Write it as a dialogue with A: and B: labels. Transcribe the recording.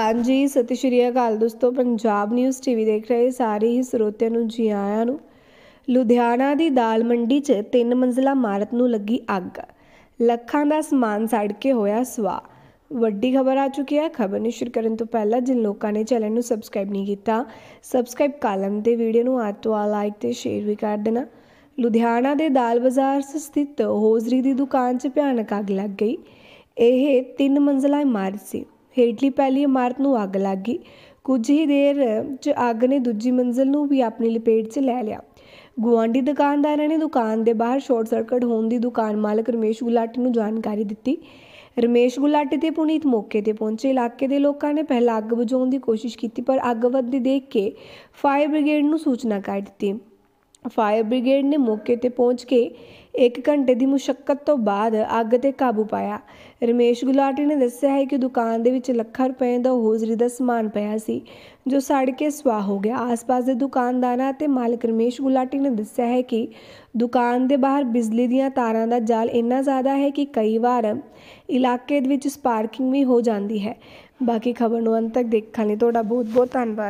A: ਹਾਂਜੀ ਸਤਿ ਸ਼੍ਰੀ ਅਕਾਲ ਦੋਸਤੋ ਪੰਜਾਬ ਨਿਊਜ਼ ਟੀਵੀ ਦੇਖ ਰਹੇ ਸਾਰੇ ਹੀ ਸਰੋਤਿਆਂ ਨੂੰ ਜੀ ਆਇਆਂ ਨੂੰ ਲੁਧਿਆਣਾ ਦੀ ਦਾਲ ਮੰਡੀ 'ਚ ਤਿੰਨ ਮੰਜ਼ਲਾ ਇਮਾਰਤ ਨੂੰ ਲੱਗੀ ਅੱਗ ਲੱਖਾਂ ਦਾ ਸਮਾਨ ਸੜ ਕੇ ਹੋਇਆ ਸਵਾ ਵੱਡੀ ਖਬਰ ਆ ਚੁੱਕੀ ਹੈ ਖਬਰ ਨੂੰ ਸ਼ੁਰੂ ਕਰਨ ਤੋਂ ਪਹਿਲਾਂ ਜਿਨ ਲੋਕਾਂ ਨੇ ਚੈਨਲ ਨੂੰ ਸਬਸਕ੍ਰਾਈਬ ਨਹੀਂ ਕੀਤਾ ਸਬਸਕ੍ਰਾਈਬ ਕਾਲਮ ਤੇ ਵੀਡੀਓ ਨੂੰ ਤੋਂ ਆ ਲਾਈਕ ਤੇ ਸ਼ੇਅਰ ਵੀ ਕਰ ਦੇਣਾ ਲੁਧਿਆਣਾ ਦੇ ਦਾਲ ਬਾਜ਼ਾਰ 'ਚ ਸਥਿਤ ਹੋਜ਼ਰੀ ਦੀ ਦੁਕਾਨ 'ਚ ਭਿਆਨਕ ਅੱਗ ਲੱਗ ਗਈ ਇਹ ਤਿੰਨ ਮੰਜ਼ਲਾ ਇਮਾਰਤ ਸੀ ਹੇਠਲੀ ਪਹਿਲੀ ਇਮਾਰਤ ਨੂੰ ਅੱਗ ਲੱਗ ਗਈ ਕੁਝ ਹੀ ਦੇਰ 'ਚ ਅੱਗ ਨੇ ਦੂਜੀ ਮੰਜ਼ਲ ਨੂੰ ਵੀ ਆਪਣੀ ਲਪੇਟ 'ਚ ਲੈ ਲਿਆ ਗੁਆਂਢੀ ਦੁਕਾਨਦਾਰਾਂ ਨੇ ਦੁਕਾਨ ਦੇ ਬਾਹਰ ਸ਼ਾਰਟ ਸਰਕਟ ਹੋਣ ਦੀ ਦੁਕਾਨ ਮਾਲਕ ਰਮੇਸ਼ ਗੁਲਾਟੀ ਨੂੰ ਜਾਣਕਾਰੀ ਦਿੱਤੀ ਰਮੇਸ਼ ਗੁਲਾਟੀ ਤੇ ਪੁਨੀਤ ਮੌਕੇ ਤੇ ਪਹੁੰਚੇ ਇਲਾਕੇ ਦੇ ਲੋਕਾਂ ਨੇ ਪਹਿਲਾਂ ਅੱਗ ਬੁਝਾਉਣ ਦੀ ਕੋਸ਼ਿਸ਼ ਕੀਤੀ ਪਰ ਅੱਗ ਵੱਧਦੀ ਦੇਖ ਕੇ ਫਾਇਰ ਬ੍ਰਿਗੇਡ ਨੂੰ ਸੂਚਨਾ ਕਰ ਦਿੱਤੀ ਫਾਇਰ ਬ੍ਰਿਗੇਡ ਨੇ ਮੌਕੇ 'ਤੇ ਪਹੁੰਚ ਕੇ ਇੱਕ ਘੰਟੇ ਦੀ ਮੁਸ਼ਕਲ ਤੋਂ ਬਾਅਦ ਅੱਗ 'ਤੇ ਕਾਬੂ ਪਾਇਆ ਰਮੇਸ਼ ਗੁਲਾਟੀ ਨੇ ਦੱਸਿਆ ਹੈ ਕਿ ਦੁਕਾਨ ਦੇ ਵਿੱਚ ਲੱਖਾਂ ਰੁਪਏ ਦਾ ਹੋਜ਼ਰੀ ਦਾ ਸਮਾਨ ਪਿਆ ਸੀ ਜੋ ਸੜ ਕੇ ਸਵਾਹ ਹੋ ਗਿਆ ਆਸ-ਪਾਸ ਦੇ ਦੁਕਾਨਦਾਰਾਂ ਤੇ ਮਾਲਕ ਰਮੇਸ਼ ਗੁਲਾਟੀ ਨੇ ਦੱਸਿਆ ਹੈ ਕਿ ਦੁਕਾਨ ਦੇ ਬਾਹਰ ਬਿਜਲੀ ਦੀਆਂ ਤਾਰਾਂ ਦਾ ਜਾਲ ਇੰਨਾ ਜ਼ਿਆਦਾ ਹੈ ਕਿ ਕਈ ਵਾਰ ਇਲਾਕੇ ਦੇ ਵਿੱਚ ਸਪਾਰਕਿੰਗ ਵੀ ਹੋ ਜਾਂਦੀ ਹੈ ਬਾਕੀ ਖਬਰ ਨੂੰ ਅੰਤ ਤੱਕ ਦੇਖਣ ਲਈ ਤੁਹਾਡਾ ਬਹੁਤ-ਬਹੁਤ ਧੰਨਵਾਦ